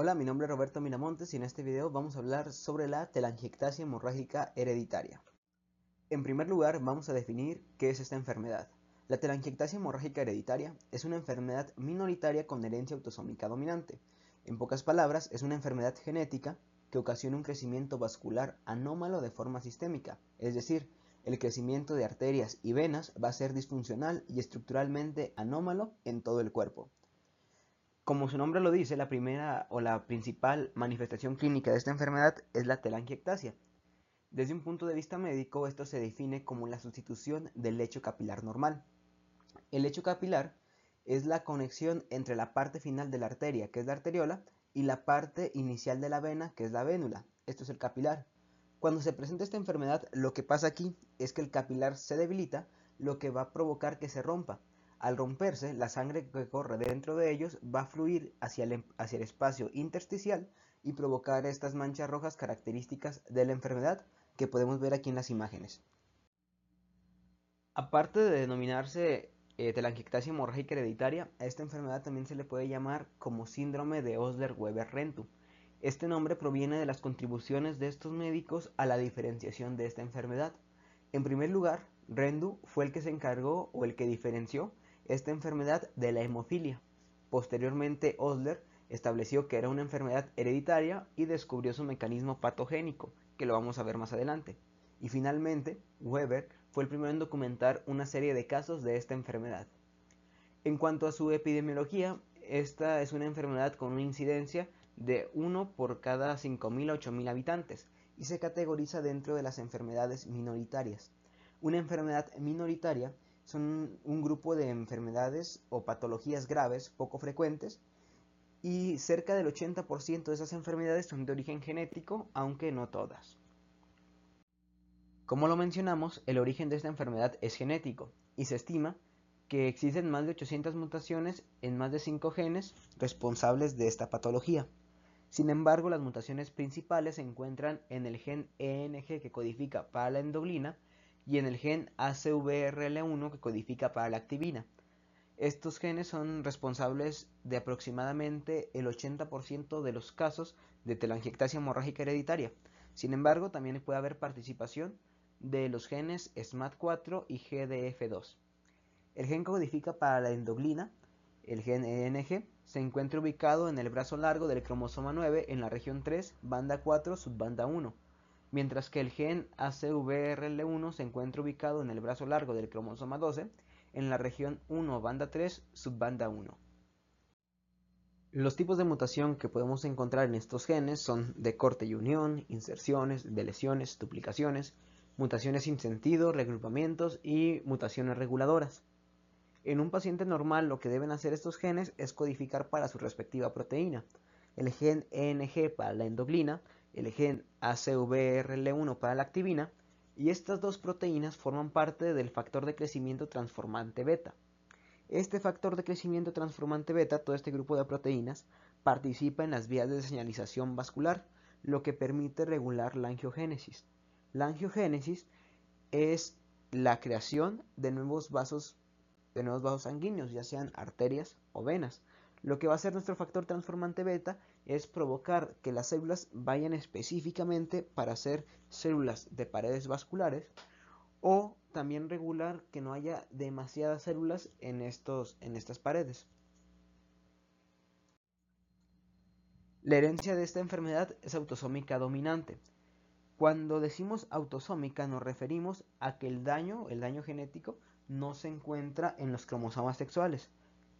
Hola, mi nombre es Roberto Miramontes y en este video vamos a hablar sobre la telangiectasia hemorrágica hereditaria. En primer lugar, vamos a definir qué es esta enfermedad. La telangiectasia hemorrágica hereditaria es una enfermedad minoritaria con herencia autosómica dominante. En pocas palabras, es una enfermedad genética que ocasiona un crecimiento vascular anómalo de forma sistémica, es decir, el crecimiento de arterias y venas va a ser disfuncional y estructuralmente anómalo en todo el cuerpo. Como su nombre lo dice, la primera o la principal manifestación clínica de esta enfermedad es la telangiectasia. Desde un punto de vista médico, esto se define como la sustitución del lecho capilar normal. El lecho capilar es la conexión entre la parte final de la arteria, que es la arteriola, y la parte inicial de la vena, que es la vénula. Esto es el capilar. Cuando se presenta esta enfermedad, lo que pasa aquí es que el capilar se debilita, lo que va a provocar que se rompa. Al romperse, la sangre que corre dentro de ellos va a fluir hacia el, em, hacia el espacio intersticial y provocar estas manchas rojas características de la enfermedad que podemos ver aquí en las imágenes. Aparte de denominarse eh, telangiectasia hemorrágica hereditaria, a esta enfermedad también se le puede llamar como síndrome de osler weber rendu Este nombre proviene de las contribuciones de estos médicos a la diferenciación de esta enfermedad. En primer lugar, Rendu fue el que se encargó o el que diferenció esta enfermedad de la hemofilia. Posteriormente, Osler estableció que era una enfermedad hereditaria y descubrió su mecanismo patogénico, que lo vamos a ver más adelante. Y finalmente, Weber fue el primero en documentar una serie de casos de esta enfermedad. En cuanto a su epidemiología, esta es una enfermedad con una incidencia de 1 por cada 5.000 a 8.000 habitantes y se categoriza dentro de las enfermedades minoritarias. Una enfermedad minoritaria son un grupo de enfermedades o patologías graves poco frecuentes y cerca del 80% de esas enfermedades son de origen genético, aunque no todas. Como lo mencionamos, el origen de esta enfermedad es genético y se estima que existen más de 800 mutaciones en más de 5 genes responsables de esta patología. Sin embargo, las mutaciones principales se encuentran en el gen ENG que codifica para la endoglina y en el gen ACVRL1 que codifica para la activina. Estos genes son responsables de aproximadamente el 80% de los casos de telangiectasia hemorrágica hereditaria. Sin embargo, también puede haber participación de los genes SMAD4 y GDF2. El gen que codifica para la endoglina, el gen ENG, se encuentra ubicado en el brazo largo del cromosoma 9 en la región 3, banda 4, subbanda 1 mientras que el gen ACVRL1 se encuentra ubicado en el brazo largo del cromosoma 12, en la región 1, banda 3, subbanda 1. Los tipos de mutación que podemos encontrar en estos genes son de corte y unión, inserciones, lesiones, duplicaciones, mutaciones sin sentido, regrupamientos y mutaciones reguladoras. En un paciente normal lo que deben hacer estos genes es codificar para su respectiva proteína. El gen ENG para la endoglina, el gen ACVRL1 para la activina, y estas dos proteínas forman parte del factor de crecimiento transformante beta. Este factor de crecimiento transformante beta, todo este grupo de proteínas, participa en las vías de señalización vascular, lo que permite regular la angiogénesis. La angiogénesis es la creación de nuevos vasos, de nuevos vasos sanguíneos, ya sean arterias o venas, lo que va a ser nuestro factor transformante beta es provocar que las células vayan específicamente para ser células de paredes vasculares o también regular que no haya demasiadas células en, estos, en estas paredes. La herencia de esta enfermedad es autosómica dominante. Cuando decimos autosómica nos referimos a que el daño, el daño genético, no se encuentra en los cromosomas sexuales.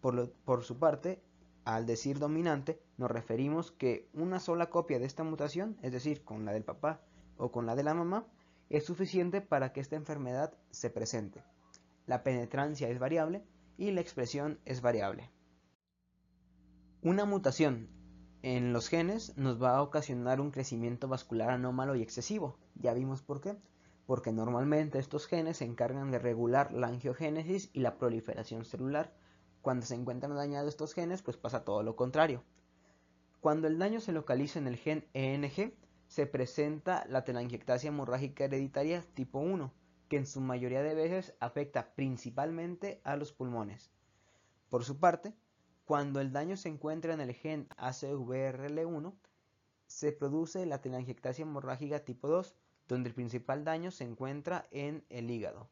Por, por su parte, al decir dominante, nos referimos que una sola copia de esta mutación, es decir, con la del papá o con la de la mamá, es suficiente para que esta enfermedad se presente. La penetrancia es variable y la expresión es variable. Una mutación en los genes nos va a ocasionar un crecimiento vascular anómalo y excesivo. Ya vimos por qué. Porque normalmente estos genes se encargan de regular la angiogénesis y la proliferación celular cuando se encuentran dañados estos genes, pues pasa todo lo contrario. Cuando el daño se localiza en el gen ENG, se presenta la telangiectasia hemorrágica hereditaria tipo 1, que en su mayoría de veces afecta principalmente a los pulmones. Por su parte, cuando el daño se encuentra en el gen ACVRL1, se produce la telangiectasia hemorrágica tipo 2, donde el principal daño se encuentra en el hígado.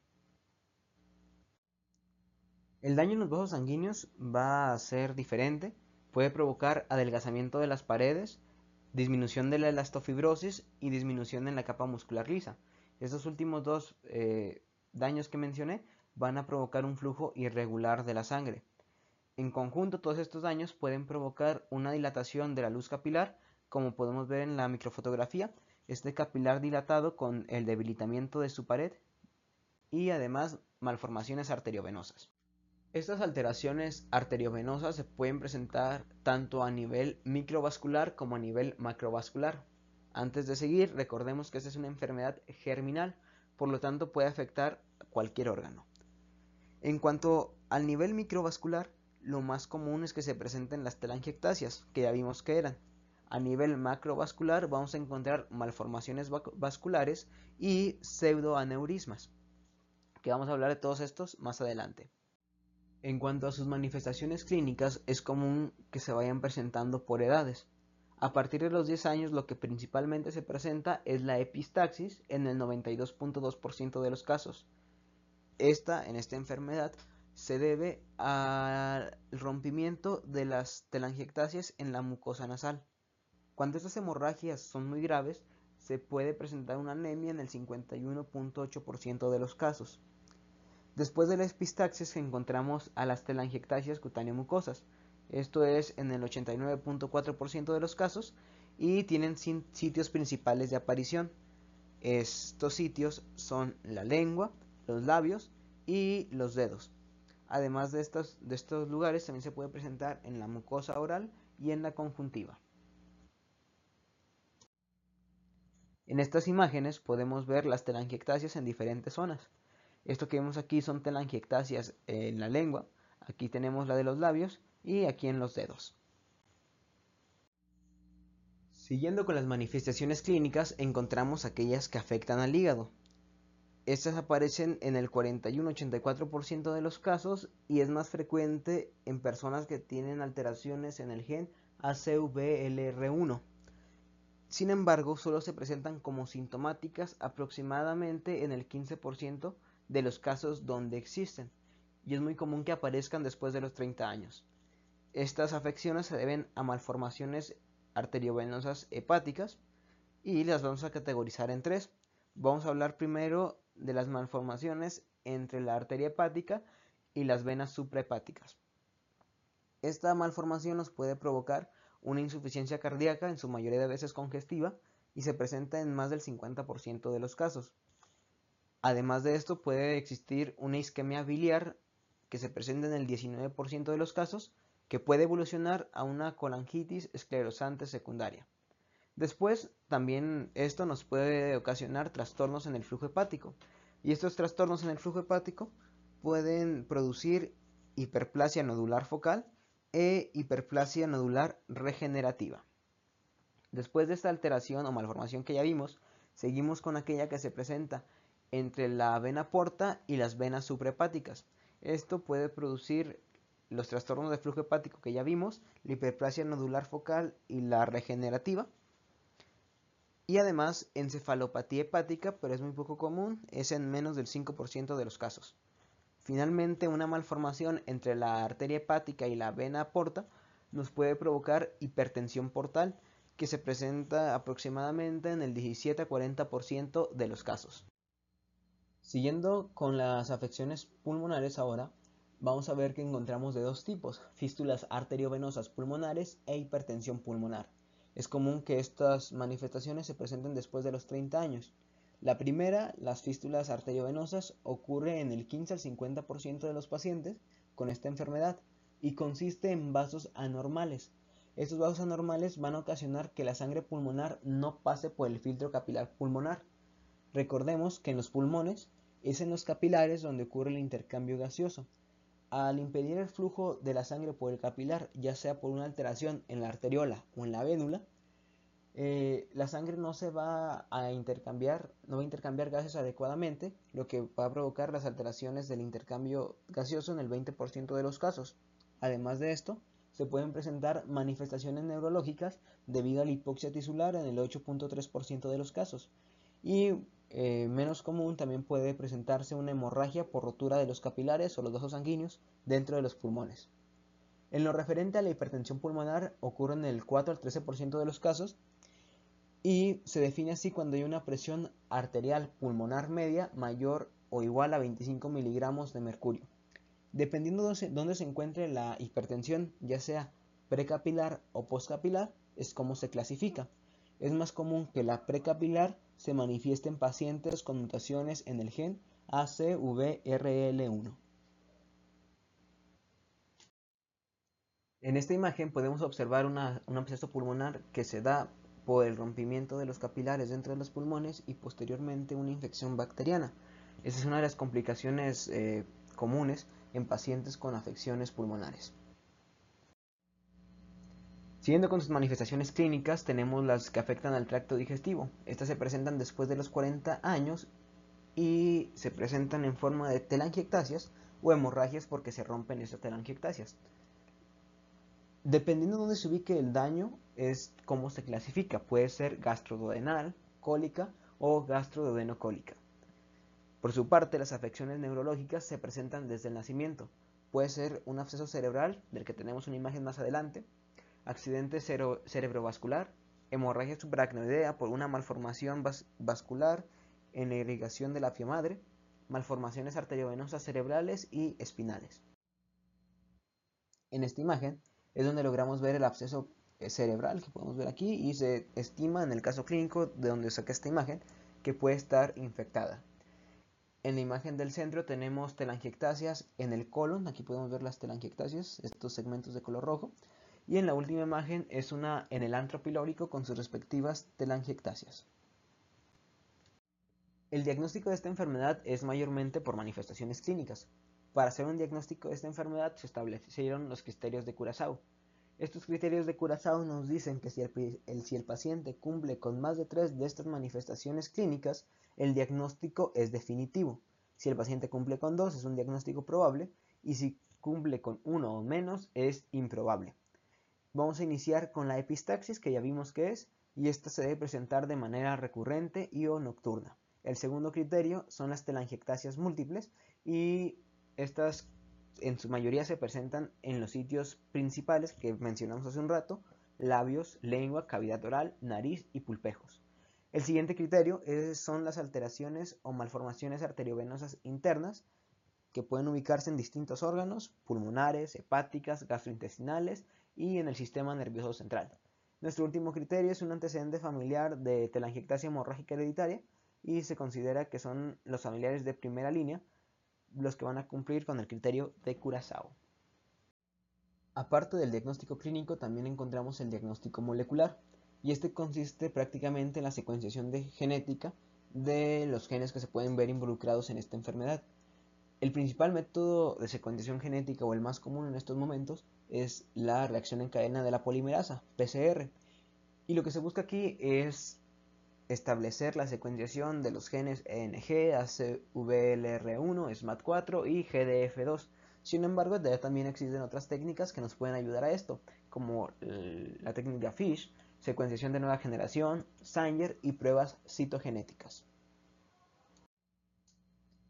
El daño en los vasos sanguíneos va a ser diferente, puede provocar adelgazamiento de las paredes, disminución de la elastofibrosis y disminución en la capa muscular lisa. Estos últimos dos eh, daños que mencioné van a provocar un flujo irregular de la sangre. En conjunto, todos estos daños pueden provocar una dilatación de la luz capilar, como podemos ver en la microfotografía, este capilar dilatado con el debilitamiento de su pared y además malformaciones arteriovenosas. Estas alteraciones arteriovenosas se pueden presentar tanto a nivel microvascular como a nivel macrovascular. Antes de seguir, recordemos que esta es una enfermedad germinal, por lo tanto puede afectar cualquier órgano. En cuanto al nivel microvascular, lo más común es que se presenten las telangiectasias, que ya vimos que eran. A nivel macrovascular vamos a encontrar malformaciones vasculares y pseudoaneurismas, que vamos a hablar de todos estos más adelante. En cuanto a sus manifestaciones clínicas, es común que se vayan presentando por edades. A partir de los 10 años lo que principalmente se presenta es la epistaxis en el 92.2% de los casos. Esta, en esta enfermedad, se debe al rompimiento de las telangiectasias en la mucosa nasal. Cuando estas hemorragias son muy graves, se puede presentar una anemia en el 51.8% de los casos. Después de la espistaxis encontramos a las telangiectasias cutáneo-mucosas. Esto es en el 89.4% de los casos y tienen sitios principales de aparición. Estos sitios son la lengua, los labios y los dedos. Además de estos, de estos lugares también se puede presentar en la mucosa oral y en la conjuntiva. En estas imágenes podemos ver las telangiectasias en diferentes zonas. Esto que vemos aquí son telangiectasias en la lengua, aquí tenemos la de los labios y aquí en los dedos. Siguiendo con las manifestaciones clínicas, encontramos aquellas que afectan al hígado. Estas aparecen en el 41-84% de los casos y es más frecuente en personas que tienen alteraciones en el gen ACVLR1. Sin embargo, solo se presentan como sintomáticas aproximadamente en el 15% de los casos donde existen, y es muy común que aparezcan después de los 30 años. Estas afecciones se deben a malformaciones arteriovenosas hepáticas y las vamos a categorizar en tres. Vamos a hablar primero de las malformaciones entre la arteria hepática y las venas suprahepáticas. Esta malformación nos puede provocar una insuficiencia cardíaca, en su mayoría de veces congestiva, y se presenta en más del 50% de los casos. Además de esto, puede existir una isquemia biliar que se presenta en el 19% de los casos, que puede evolucionar a una colangitis esclerosante secundaria. Después, también esto nos puede ocasionar trastornos en el flujo hepático. Y estos trastornos en el flujo hepático pueden producir hiperplasia nodular focal e hiperplasia nodular regenerativa. Después de esta alteración o malformación que ya vimos, seguimos con aquella que se presenta entre la vena porta y las venas suprahepáticas. Esto puede producir los trastornos de flujo hepático que ya vimos, la hiperplasia nodular focal y la regenerativa. Y además encefalopatía hepática, pero es muy poco común, es en menos del 5% de los casos. Finalmente, una malformación entre la arteria hepática y la vena porta nos puede provocar hipertensión portal, que se presenta aproximadamente en el 17 a 40% de los casos. Siguiendo con las afecciones pulmonares ahora, vamos a ver que encontramos de dos tipos, fístulas arteriovenosas pulmonares e hipertensión pulmonar. Es común que estas manifestaciones se presenten después de los 30 años. La primera, las fístulas arteriovenosas, ocurre en el 15 al 50% de los pacientes con esta enfermedad y consiste en vasos anormales. Estos vasos anormales van a ocasionar que la sangre pulmonar no pase por el filtro capilar pulmonar. Recordemos que en los pulmones es en los capilares donde ocurre el intercambio gaseoso. Al impedir el flujo de la sangre por el capilar, ya sea por una alteración en la arteriola o en la vénula, eh, la sangre no se va a intercambiar, no va a intercambiar gases adecuadamente, lo que va a provocar las alteraciones del intercambio gaseoso en el 20% de los casos. Además de esto, se pueden presentar manifestaciones neurológicas debido a la hipoxia tisular en el 8.3% de los casos. Y eh, menos común también puede presentarse una hemorragia por rotura de los capilares o los vasos sanguíneos dentro de los pulmones. En lo referente a la hipertensión pulmonar ocurre en el 4 al 13% de los casos y se define así cuando hay una presión arterial pulmonar media mayor o igual a 25 miligramos de mercurio. Dependiendo de dónde se encuentre la hipertensión, ya sea precapilar o postcapilar, es como se clasifica. Es más común que la precapilar se manifiesta en pacientes con mutaciones en el gen ACVRL1. En esta imagen podemos observar un absceso pulmonar que se da por el rompimiento de los capilares dentro de los pulmones y posteriormente una infección bacteriana. Esa es una de las complicaciones eh, comunes en pacientes con afecciones pulmonares. Siguiendo con sus manifestaciones clínicas, tenemos las que afectan al tracto digestivo. Estas se presentan después de los 40 años y se presentan en forma de telangiectasias o hemorragias porque se rompen estas telangiectasias. Dependiendo de dónde se ubique el daño, es cómo se clasifica. Puede ser gastrododenal, cólica o gastrododenocólica. Por su parte, las afecciones neurológicas se presentan desde el nacimiento. Puede ser un absceso cerebral, del que tenemos una imagen más adelante, accidente cerebrovascular, hemorragia subaracnoidea por una malformación vascular en la irrigación de la fia madre, malformaciones arteriovenosas cerebrales y espinales. En esta imagen es donde logramos ver el absceso eh, cerebral que podemos ver aquí y se estima en el caso clínico de donde saca esta imagen que puede estar infectada. En la imagen del centro tenemos telangiectasias en el colon, aquí podemos ver las telangiectasias, estos segmentos de color rojo, y en la última imagen es una en el antropilórico con sus respectivas telangiectasias. El diagnóstico de esta enfermedad es mayormente por manifestaciones clínicas. Para hacer un diagnóstico de esta enfermedad se establecieron los criterios de Curazao. Estos criterios de Curazao nos dicen que si el paciente cumple con más de tres de estas manifestaciones clínicas, el diagnóstico es definitivo. Si el paciente cumple con dos es un diagnóstico probable y si cumple con uno o menos es improbable. Vamos a iniciar con la epistaxis, que ya vimos que es, y esta se debe presentar de manera recurrente y o nocturna. El segundo criterio son las telangiectasias múltiples y estas en su mayoría se presentan en los sitios principales que mencionamos hace un rato, labios, lengua, cavidad oral, nariz y pulpejos. El siguiente criterio son las alteraciones o malformaciones arteriovenosas internas que pueden ubicarse en distintos órganos, pulmonares, hepáticas, gastrointestinales y en el sistema nervioso central. Nuestro último criterio es un antecedente familiar de telangiectasia hemorrágica hereditaria y se considera que son los familiares de primera línea los que van a cumplir con el criterio de Curazao. Aparte del diagnóstico clínico, también encontramos el diagnóstico molecular, y este consiste prácticamente en la secuenciación de genética de los genes que se pueden ver involucrados en esta enfermedad. El principal método de secuenciación genética o el más común en estos momentos es la reacción en cadena de la polimerasa, PCR. Y lo que se busca aquí es establecer la secuenciación de los genes ENG, ACVLR1, SMAT4 y GDF2. Sin embargo, también existen otras técnicas que nos pueden ayudar a esto, como la técnica FISH, secuenciación de nueva generación, Sanger y pruebas citogenéticas.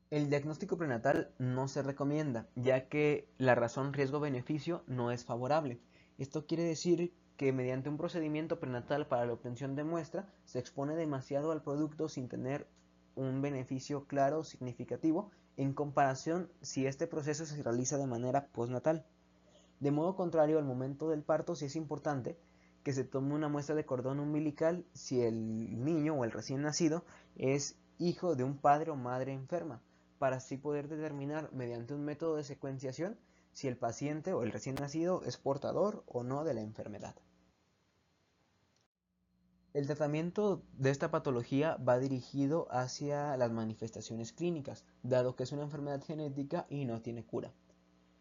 El diagnóstico prenatal no se recomienda, ya que la razón riesgo-beneficio no es favorable. Esto quiere decir que mediante un procedimiento prenatal para la obtención de muestra se expone demasiado al producto sin tener un beneficio claro o significativo en comparación si este proceso se realiza de manera postnatal. De modo contrario, al momento del parto sí es importante que se tome una muestra de cordón umbilical si el niño o el recién nacido es hijo de un padre o madre enferma para así poder determinar mediante un método de secuenciación si el paciente o el recién nacido es portador o no de la enfermedad. El tratamiento de esta patología va dirigido hacia las manifestaciones clínicas, dado que es una enfermedad genética y no tiene cura.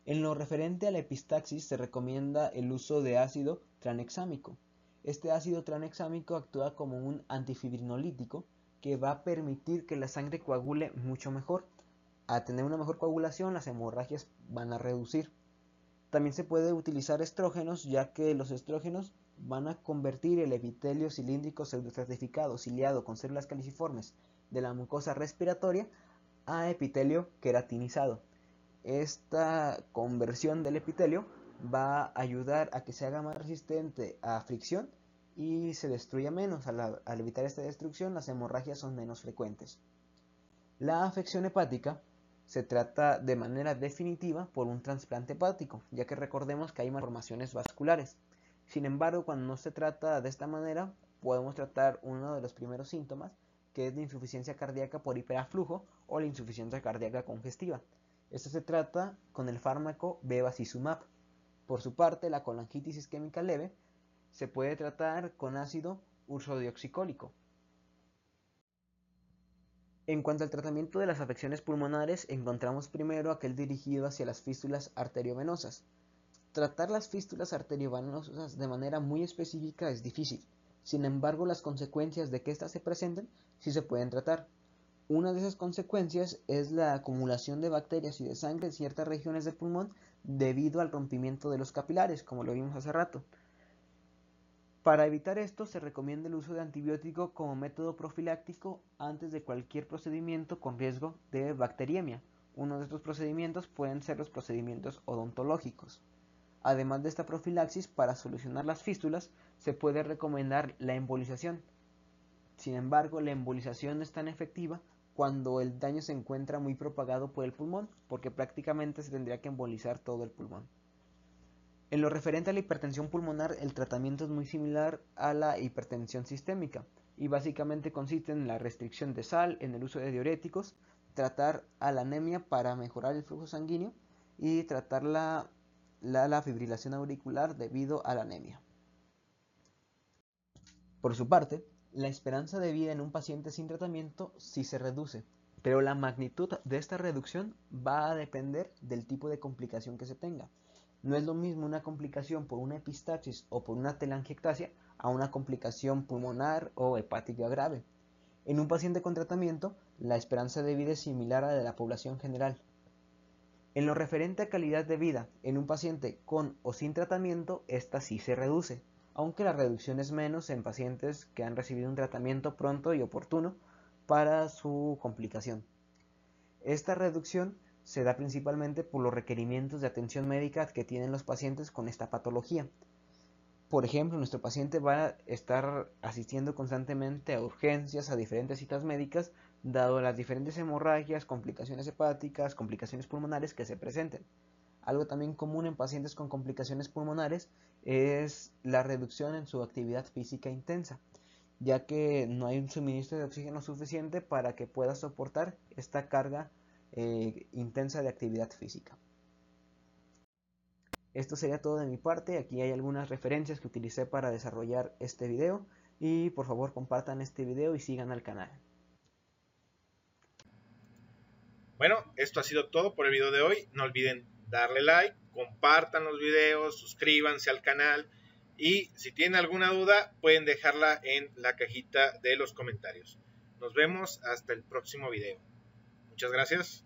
En lo referente a la epistaxis se recomienda el uso de ácido tranexámico. Este ácido tranexámico actúa como un antifibrinolítico que va a permitir que la sangre coagule mucho mejor a tener una mejor coagulación, las hemorragias van a reducir. También se puede utilizar estrógenos, ya que los estrógenos van a convertir el epitelio cilíndrico pseudoestratificado, ciliado con células caliciformes de la mucosa respiratoria a epitelio queratinizado. Esta conversión del epitelio va a ayudar a que se haga más resistente a fricción y se destruya menos. al evitar esta destrucción, las hemorragias son menos frecuentes. La afección hepática se trata de manera definitiva por un trasplante hepático, ya que recordemos que hay malformaciones vasculares. Sin embargo, cuando no se trata de esta manera, podemos tratar uno de los primeros síntomas, que es la insuficiencia cardíaca por hiperaflujo o la insuficiencia cardíaca congestiva. Esto se trata con el fármaco bevacizumab. Por su parte, la colangitis isquémica leve se puede tratar con ácido ursodioxicólico. En cuanto al tratamiento de las afecciones pulmonares, encontramos primero aquel dirigido hacia las fístulas arteriovenosas. Tratar las fístulas arteriovenosas de manera muy específica es difícil. Sin embargo, las consecuencias de que éstas se presenten sí se pueden tratar. Una de esas consecuencias es la acumulación de bacterias y de sangre en ciertas regiones del pulmón debido al rompimiento de los capilares, como lo vimos hace rato. Para evitar esto se recomienda el uso de antibiótico como método profiláctico antes de cualquier procedimiento con riesgo de bacteriemia. Uno de estos procedimientos pueden ser los procedimientos odontológicos. Además de esta profilaxis, para solucionar las fístulas se puede recomendar la embolización. Sin embargo, la embolización no es tan efectiva cuando el daño se encuentra muy propagado por el pulmón, porque prácticamente se tendría que embolizar todo el pulmón. En lo referente a la hipertensión pulmonar, el tratamiento es muy similar a la hipertensión sistémica y básicamente consiste en la restricción de sal, en el uso de diuréticos, tratar a la anemia para mejorar el flujo sanguíneo y tratar la, fibrilación auricular debido a la anemia. Por su parte, la esperanza de vida en un paciente sin tratamiento sí se reduce, pero la magnitud de esta reducción va a depender del tipo de complicación que se tenga. No es lo mismo una complicación por una epistaxis o por una telangiectasia a una complicación pulmonar o hepática grave. En un paciente con tratamiento, la esperanza de vida es similar a la de la población general. En lo referente a calidad de vida, en un paciente con o sin tratamiento, esta sí se reduce, aunque la reducción es menos en pacientes que han recibido un tratamiento pronto y oportuno para su complicación. Esta reducción se da principalmente por los requerimientos de atención médica que tienen los pacientes con esta patología. Por ejemplo, nuestro paciente va a estar asistiendo constantemente a urgencias, a diferentes citas médicas, dado las diferentes hemorragias, complicaciones hepáticas, complicaciones pulmonares que se presenten. Algo también común en pacientes con complicaciones pulmonares es la reducción en su actividad física intensa, ya que no hay un suministro de oxígeno suficiente para que pueda soportar esta carga eh, intensa de actividad física. Esto sería todo de mi parte, aquí hay algunas referencias que utilicé para desarrollar este video y por favor compartan este video y sigan al canal. Bueno, esto ha sido todo por el video de hoy, no olviden darle like, compartan los videos, suscríbanse al canal y si tienen alguna duda pueden dejarla en la cajita de los comentarios. Nos vemos hasta el próximo video. Muchas gracias.